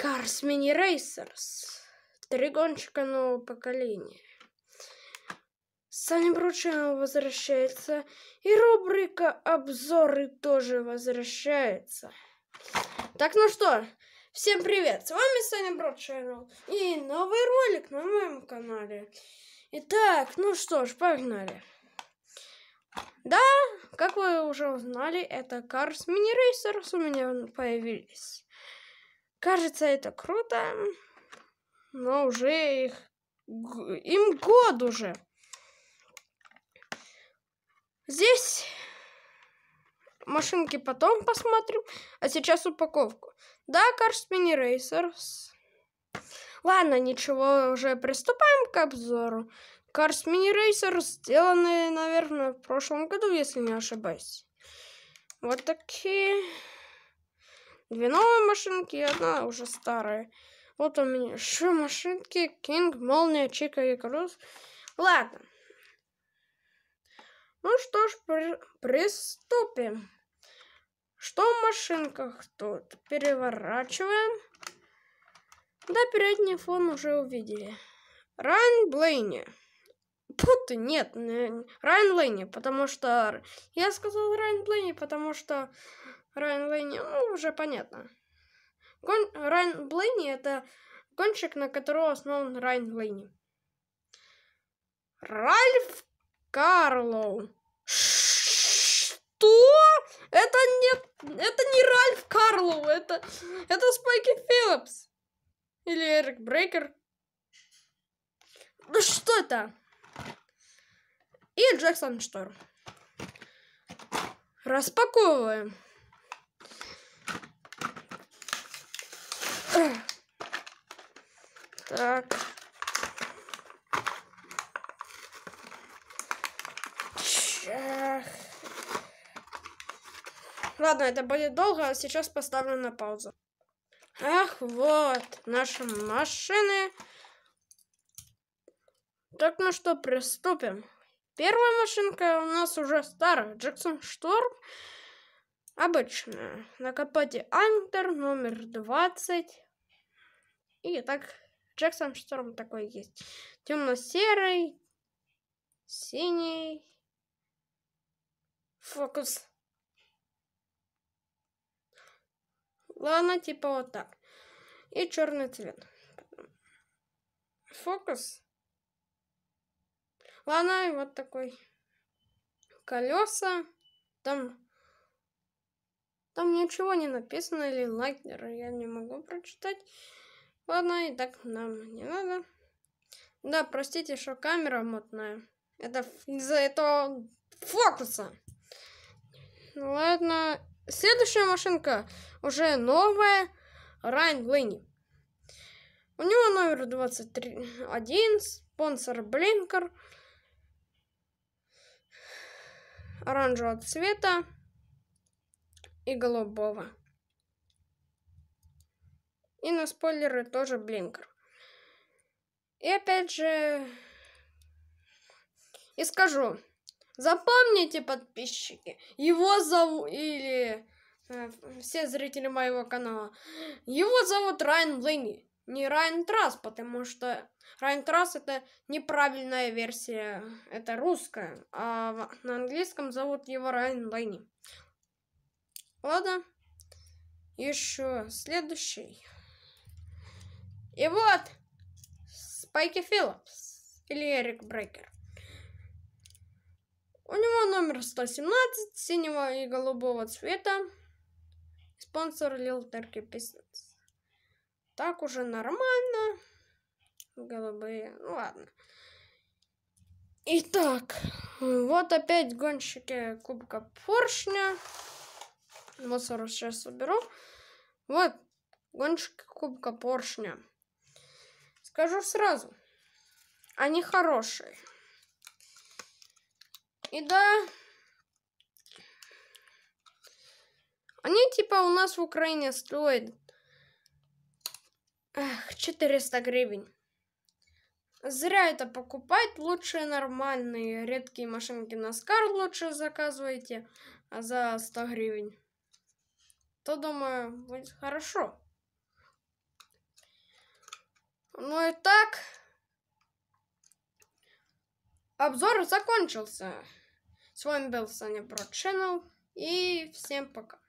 Cars Mini Racers Три гонщика нового поколения. Саня Бручинова возвращается. И рубрика «Обзоры» тоже возвращается. Так, ну что, всем привет! С вами Саня Бручинов. И новый ролик на моем канале. Итак, ну что ж, погнали. Да, как вы уже узнали, это Cars Mini Racers у меня появились. Кажется, это круто, но уже их, им год уже. Здесь машинки потом посмотрим, а сейчас упаковку. Да, Cars Mini Racers. Ладно, ничего, уже приступаем к обзору. Cars Mini Racers сделаны, наверное, в прошлом году, если не ошибаюсь. Вот такие две новые машинки и одна уже старая. Вот у меня еще машинки. Кинг, Молния, Чика и Круз. Ладно. Ну что ж, при приступим. Что в машинках тут? Переворачиваем. Да, передний фон уже увидели. Райан Блейни. Тут нет, Райан Лейни, потому что... Я сказал Райан Лейни, потому что Райан Лейни, ну, уже понятно. Гон... Райан Лейни это гонщик, на которого основан Райан Лейни. Ральф Карлоу. Что? Это не, это не Ральф Карлоу, это, это Спайки Филлипс. Или Эрик Брейкер. Ну что это? и Джексон Шторм. Распаковываем. Так. Чах. Ладно, это будет долго, а сейчас поставлю на паузу. Ах, вот, наши машины. Так, ну что, приступим. Первая машинка у нас уже старая, Джексон Шторм, обычная. На капоте Антер номер 20. И так, Джексон Шторм такой есть. Темно-серый, синий, фокус. Ладно, типа вот так. И черный цвет. Фокус Ладно, и вот такой. Колеса. Там... Там ничего не написано, или лайнер, я не могу прочитать. Ладно, и так нам не надо. Да, простите, что камера мутная. Это из-за этого фокуса. Ладно. Следующая машинка уже новая. Райан Лэни. У него номер 23. 1, спонсор Блинкер. оранжевого цвета и голубого. И на спойлеры тоже блинкер. И опять же... И скажу. Запомните, подписчики, его зовут... Или э, все зрители моего канала. Его зовут Райан Блэни не Райан Трас, потому что Райан Трас это неправильная версия, это русская, а на английском зовут его Райан Лайни. Ладно, еще следующий. И вот Спайки Филлипс или Эрик Брейкер. У него номер 117 синего и голубого цвета. Спонсор Лил Терки Business. Так уже нормально. Голубые. Ну ладно. Итак, вот опять гонщики кубка поршня. Вот сейчас уберу. Вот, гонщики кубка поршня. Скажу сразу, они хорошие. И да, они типа у нас в Украине стоят. Эх, 400 гривен. Зря это покупать, лучше нормальные редкие машинки на Скар лучше заказывайте а за 100 гривен. То, думаю, будет хорошо. Ну и так, обзор закончился. С вами был Саня Про Channel и всем пока.